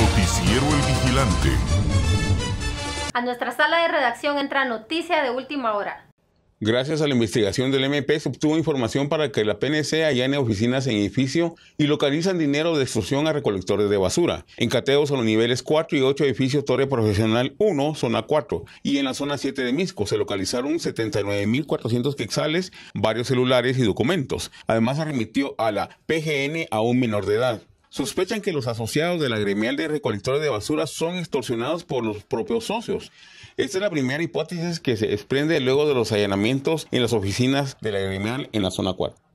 Noticiero El Vigilante. A nuestra sala de redacción entra noticia de última hora. Gracias a la investigación del MP, se obtuvo información para que la PNC allane oficinas en edificio y localizan dinero de extorsión a recolectores de basura. En cateos a los niveles 4 y 8 edificio Torre Profesional 1, zona 4, y en la zona 7 de Misco se localizaron 79.400 quexales, varios celulares y documentos. Además, se remitió a la PGN a un menor de edad sospechan que los asociados de la gremial de recolectores de basura son extorsionados por los propios socios. Esta es la primera hipótesis que se desprende luego de los allanamientos en las oficinas de la gremial en la zona 4.